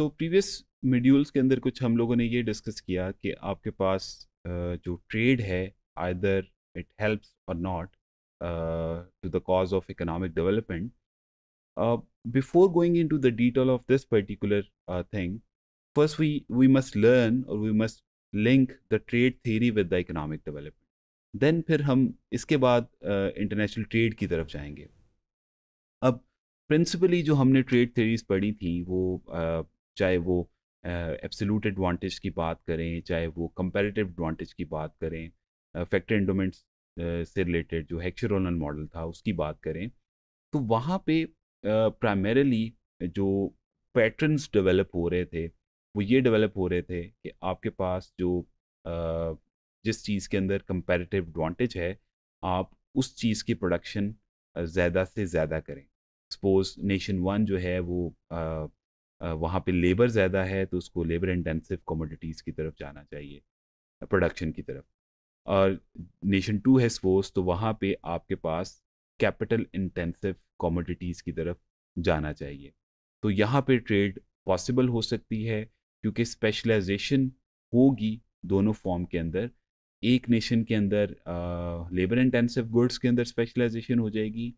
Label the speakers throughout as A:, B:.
A: तो प्रीवियस मेड्यूल्स के अंदर कुछ हम लोगों ने ये डिस्कस किया कि आपके पास जो ट्रेड है either it helps or not to the cause of economic development before going into the detail of this particular thing first we we must learn और we must link the trade theory with the economic development then फिर हम इसके बाद international uh, trade की तरफ जाएंगे अब principally जो हमने ट्रेड थेरीज पढ़ी थी वो uh, चाहे वो एब्सोल्यूट एडवांटेज की बात करें चाहे वो कंपेरेटिव एडवांटेज की बात करें फैक्टर इंडोमेंट्स से रिलेटेड जो हेक्शरोनल मॉडल था उसकी बात करें तो वहाँ पे प्राइमरली जो पैटर्न्स डेवलप हो रहे थे वो ये डेवलप हो रहे थे कि आपके पास जो जिस चीज़ के अंदर कंपेरेटिव एडवांटेज है आप उस चीज़ की प्रोडक्शन ज़्यादा से ज़्यादा करें सपोज नेशन वन जो है वो वहाँ पे लेबर ज़्यादा है तो उसको लेबर इंटेंसिव कमोडिटीज़ की तरफ जाना चाहिए प्रोडक्शन की तरफ और नेशन टू है स्पोज तो वहाँ पे आपके पास कैपिटल इंटेंसिव कमोडिटीज़ की तरफ जाना चाहिए तो यहाँ पे ट्रेड पॉसिबल हो सकती है क्योंकि स्पेशलाइजेशन होगी दोनों फॉर्म के अंदर एक नेशन के अंदर लेबर इंटेंसिव गुड्स के अंदर स्पेशलाइजेशन हो जाएगी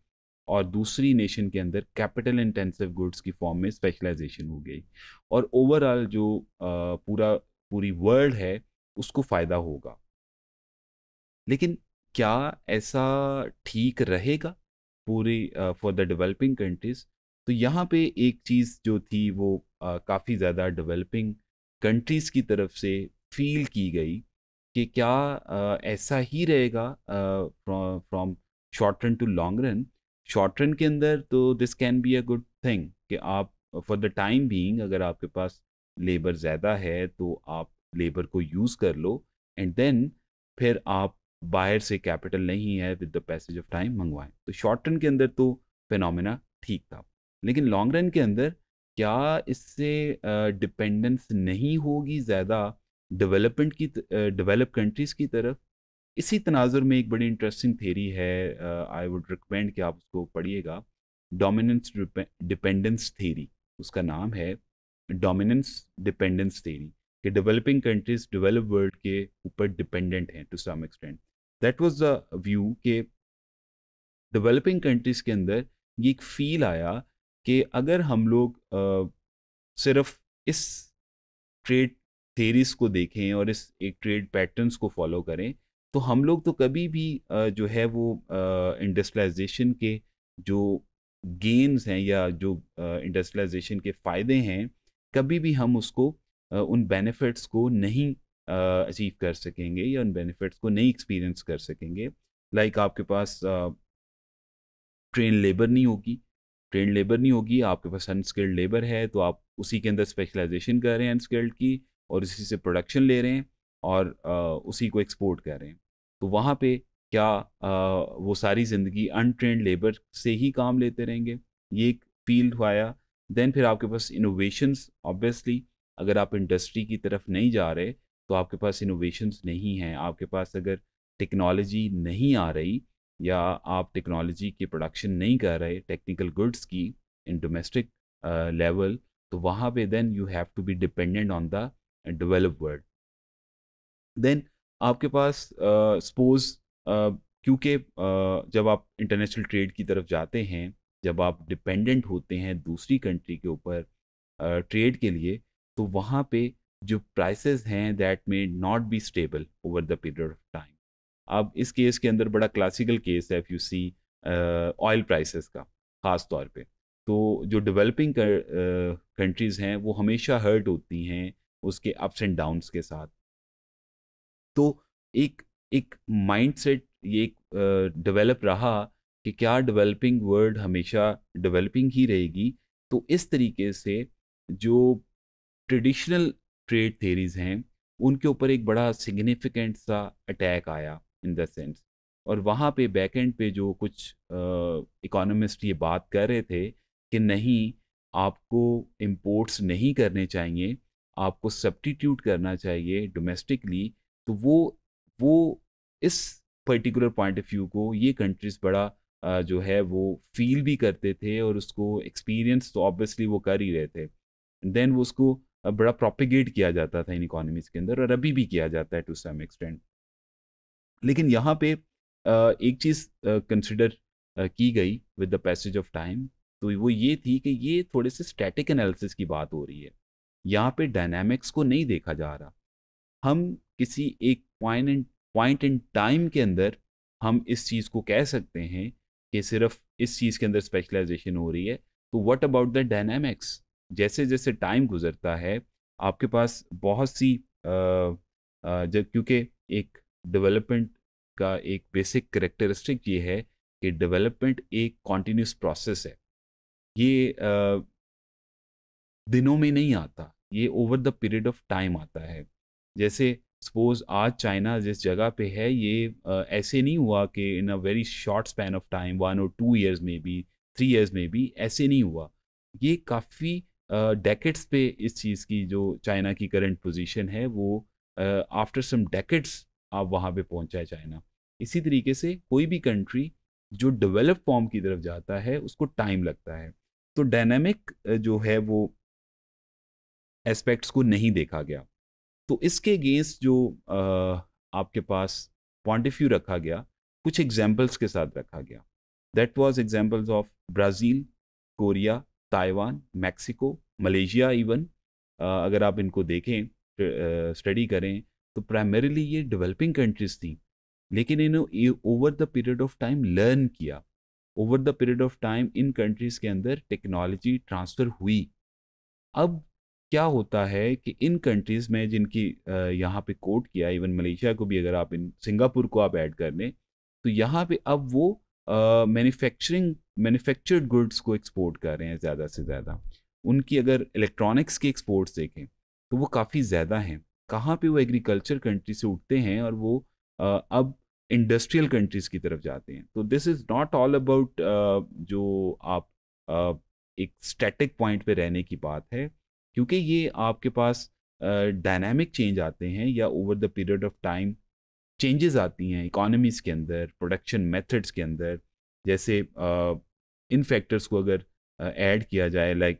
A: और दूसरी नेशन के अंदर कैपिटल इंटेंसिव गुड्स की फॉर्म में स्पेशलाइजेशन हो गई और ओवरऑल जो पूरा पूरी वर्ल्ड है उसको फ़ायदा होगा लेकिन क्या ऐसा ठीक रहेगा पूरी फॉर द डेवलपिंग कंट्रीज़ तो यहाँ पे एक चीज़ जो थी वो काफ़ी ज़्यादा डेवलपिंग कंट्रीज़ की तरफ से फील की गई कि क्या आ, ऐसा ही रहेगा from short run to long run short run के अंदर तो this can be a good thing कि आप फॉर द टाइम बीइंग अगर आपके पास लेबर ज़्यादा है तो आप लेबर को यूज़ कर लो एंड देन फिर आप बाहर से कैपिटल नहीं है with the passage of time मंगवाएं तो शॉर्ट रन के अंदर तो फिनोमेना ठीक था लेकिन लॉन्ग रन के अंदर क्या इससे डिपेंडेंस नहीं होगी ज़्यादा डेवलपमेंट की डेवलप कंट्रीज़ की तरफ इसी तनाजुर में एक बड़ी इंटरेस्टिंग थेरी है आई वुड रिकमेंड कि आप उसको पढ़िएगा डोमिनेंस डिपेंडेंस थेरी उसका नाम है डोमिनेंस डिपेंडेंस थेरी कि डेवलपिंग कंट्रीज डेवलप वर्ल्ड के ऊपर डिपेंडेंट हैं to some extent that was the view के डेवलपिंग कंट्रीज के अंदर ये एक फील आया कि अगर हम लोग सिर्फ इस ट्रेड थेरीज को देखें और इस एक ट्रेड पैटर्न्स को फॉलो करें तो हम लोग तो कभी भी जो है वो इंडस्ट्रियलाइजेशन के जो गेन्स हैं या जो इंडस्ट्रियलाइजेशन के फ़ायदे हैं कभी भी हम उसको उन बेनिफिट्स को नहीं अचीव कर सकेंगे या उन बेनिफिट्स को नहीं एक्सपीरियंस कर सकेंगे लाइक आपके पास ट्रेन लेबर नहीं होगी ट्रेन लेबर नहीं होगी आपके पास अनस्किल्ड लेबर है तो आप उसी के अंदर स्पेशलाइजेशन कर रहे हैं अनस्किल्ड की और उसी से प्रोडक्शन ले रहे हैं और उसी को एक्सपोर्ट कर रहे हैं तो वहाँ पे क्या आ, वो सारी ज़िंदगी अनट्रेंड लेबर से ही काम लेते रहेंगे ये एक फील्ड हुआ देन फिर आपके पास इनोवेशंस ऑब्वियसली अगर आप इंडस्ट्री की तरफ नहीं जा रहे तो आपके पास इनोवेशंस नहीं हैं आपके पास अगर टेक्नोलॉजी नहीं आ रही या आप टेक्नोलॉजी के प्रोडक्शन नहीं कर रहे टेक्निकल गुड्स की इन डोमेस्टिक लेवल तो वहाँ पे then you have to be dependent on the develop world then आपके पास सपोज क्योंकि जब आप इंटरनेशनल ट्रेड की तरफ जाते हैं जब आप डिपेंडेंट होते हैं दूसरी कंट्री के ऊपर ट्रेड के लिए तो वहाँ पे जो प्राइसेस हैं that may not be stable over the period of time अब इस केस के अंदर बड़ा क्लासिकल केस है यू सी ऑयल प्राइसेस का ख़ास तौर पे तो जो डेवलपिंग कंट्रीज़ हैं वो हमेशा हर्ट होती हैं उसके अप्स एंड डाउन्स के साथ तो एक एक माइंडसेट ये एक डेवलप रहा कि क्या डेवलपिंग वर्ल्ड हमेशा डेवलपिंग ही रहेगी तो इस तरीके से जो ट्रेडिशनल ट्रेड थेरीज हैं उनके ऊपर एक बड़ा सिग्निफिकेंट सा अटैक आया इन द सेंस और वहाँ पे बैक एंड पे जो कुछ इकोनॉमिस्ट ये बात कर रहे थे कि नहीं आपको इम्पोर्ट्स नहीं करने चाहिए आपको सब्टीट्यूट करना चाहिए डोमेस्टिकली तो वो वो इस पर्टिकुलर पॉइंट ऑफ व्यू को ये कंट्रीज़ बड़ा जो है वो फील भी करते थे और उसको एक्सपीरियंस तो ऑब्वियसली वो कर ही रहे थे देन वो उसको बड़ा प्रोपिगेट किया जाता था इन इकोनॉमीज़ के अंदर और अभी भी किया जाता है टू सम एक्सटेंट लेकिन यहाँ पे एक चीज़ कंसिडर की गई with the passage of time तो वो ये थी कि ये थोड़े से स्टैटिक एनालिसिस की बात हो रही है यहाँ पे डायनामिक्स को नहीं देखा जा रहा हम किसी एक point and point and time के अंदर हम इस चीज़ को कह सकते हैं कि सिर्फ इस चीज़ के अंदर स्पेशलाइजेशन हो रही है तो व्हाट अबाउट द डायनामिक्स जैसे जैसे टाइम गुजरता है आपके पास बहुत सी जब क्योंकि एक डेवलपमेंट का एक बेसिक करेक्टरिस्टिक ये है कि डेवलपमेंट एक कॉन्टीन्यूस प्रोसेस है ये आ, दिनों में नहीं आता ये over the period of time आता है जैसे सपोज आज चाइना जिस जगह पे है ये आ, ऐसे नहीं हुआ कि in a very short span of time one or two years में भी थ्री ईयर्स में भी ऐसे नहीं हुआ ये काफ़ी डेकेट्स पे इस चीज़ की जो चाइना की करंट पोजीशन है वो आफ्टर सम डेकेट्स आप वहाँ पे पहुँचा है चाइना इसी तरीके से कोई भी कंट्री जो डेवलप फॉर्म की तरफ जाता है उसको टाइम लगता है तो डायनेमिक जो है वो एस्पेक्ट्स को नहीं देखा गया तो इसके अगेंस्ट जो आ, आपके पास पॉइंट ऑफ व्यू रखा गया कुछ एग्जाम्पल्स के साथ रखा गया that was examples of Brazil Korea Taiwan Mexico Malaysia even अगर आप इनको देखें स्टडी करें तो प्राइमरीली ये डेवलपिंग कंट्रीज थी लेकिन इन्होंने over the period of time learn किया over the period of time इन कंट्रीज के अंदर टेक्नोलॉजी ट्रांसफ़र हुई अब क्या होता है कि इन कंट्रीज़ में जिनकी यहाँ पे कोट किया इवन मलेशिया को भी अगर आप इन सिंगापुर को आप ऐड कर लें तो यहाँ पे अब वो मैन्युफैक्चरिंग मैन्युफैक्चर्ड गुड्स को एक्सपोर्ट कर रहे हैं ज़्यादा से ज़्यादा उनकी अगर इलेक्ट्रॉनिक्स की एक्सपोर्ट्स देखें तो वो काफ़ी ज़्यादा हैं कहाँ पे वो एग्रीकल्चर कंट्री से उठते हैं और वो आ, अब इंडस्ट्रियल कंट्रीज़ की तरफ जाते हैं तो this is not all about जो आप आ, एक स्टैटिक पॉइंट पे रहने की बात है क्योंकि ये आपके पास डायनामिक uh, चेंज आते हैं या over the period of time changes आती हैं इकोनॉमीज़ के अंदर प्रोडक्शन मेथड्स के अंदर जैसे uh, इन फैक्टर्स को अगर ऐड uh, किया जाए लाइक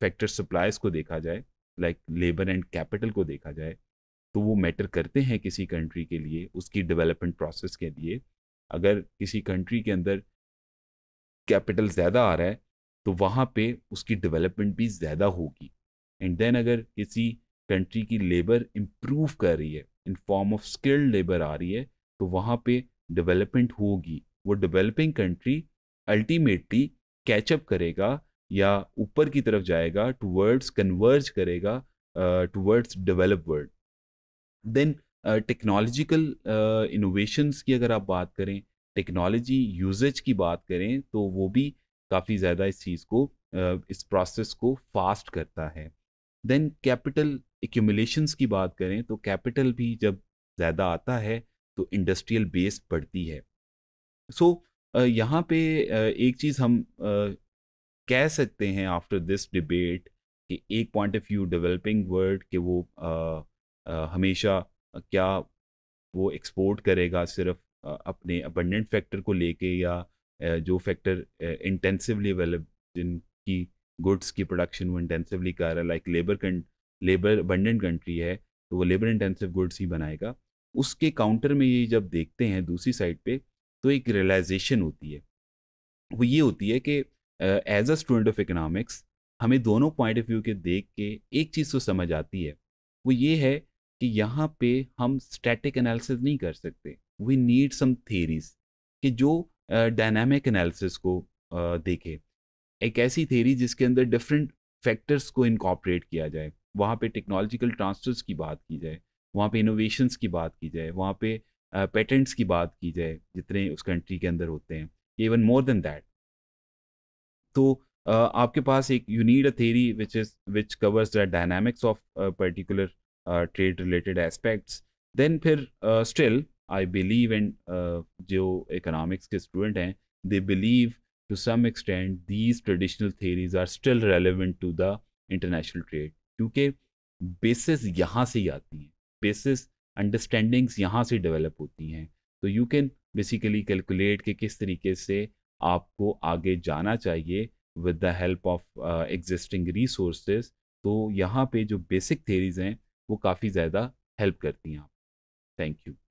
A: फैक्टर सप्लाइज को देखा जाए लाइक लेबर एंड कैपिटल को देखा जाए तो वो मैटर करते हैं किसी कंट्री के लिए उसकी डेवलपमेंट प्रोसेस के लिए अगर किसी कंट्री के अंदर कैपिटल ज़्यादा आ रहा है तो वहाँ पे उसकी डेवलपमेंट भी ज़्यादा होगी एंड देन अगर किसी कंट्री की लेबर इम्प्रूव कर रही है in form of skilled labour आ रही है तो वहाँ पे डेवलपमेंट होगी वो डेवलपिंग कंट्री अल्टीमेटली कैचअप करेगा या ऊपर की तरफ जाएगा टूवर्ड्स कन्वर्ज करेगा towards develop world then technological innovations की अगर आप बात करें टेक्नोलॉजी यूजेज की बात करें तो वो भी काफ़ी ज़्यादा इस चीज़ को इस प्रोसेस को फास्ट करता है देन कैपिटल एक्यूमुलेशंस की बात करें तो कैपिटल भी जब ज़्यादा आता है तो इंडस्ट्रियल बेस बढ़ती है सो so, यहाँ पे एक चीज़ हम कह सकते हैं आफ्टर दिस डिबेट कि एक point of view developing world के वो आ, आ, हमेशा क्या वो एक्सपोर्ट करेगा सिर्फ अपने अबंडेंट फैक्टर को लेके या जो फैक्टर इंटेंसिवली अवेलेब जिनकी गुड्स की प्रोडक्शन वो इंटेंसिवली कर रहा है like labour labour abundant country है तो वो लेबर इंटेंसिव गुड्स ही बनाएगा उसके काउंटर में ये जब देखते हैं दूसरी साइड पे तो एक रियलाइजेशन होती है वो ये होती है कि as a student of economics हमें दोनों पॉइंट ऑफ व्यू के देख के एक चीज़ तो समझ आती है वो ये है कि यहाँ पे हम स्टैटिक एनालिसिस नहीं कर सकते वी नीड सम थेरीज कि जो डायनामिक एनालिसिस को देखे एक ऐसी थेरी जिसके अंदर डिफरेंट फैक्टर्स को इनकॉपरेट किया जाए वहाँ पे टेक्नोलॉजिकल ट्रांसफर्स की बात की जाए वहाँ पे इनोवेशंस की बात की जाए वहाँ पे पेटेंट्स की बात की जाए जितने उस कंट्री के अंदर होते हैं इवन मोर देन दैट तो आपके पास एक you need a theory which is which covers the dynamics of particular trade related aspects then फिर still uh, I believe and जो इकोनॉमिक्स के स्टूडेंट हैं they believe to some extent these traditional theories are still relevant to the international trade क्योंकि basis यहाँ से ही आती हैं basis understandings यहाँ से डेवलप होती हैं तो यू कैन बेसिकली कैलकुलेट कि किस तरीके से आपको आगे जाना चाहिए with the help of existing resources तो यहाँ पे जो बेसिक थेरीज हैं वो काफ़ी ज़्यादा हेल्प करती हैं आप थैंक यू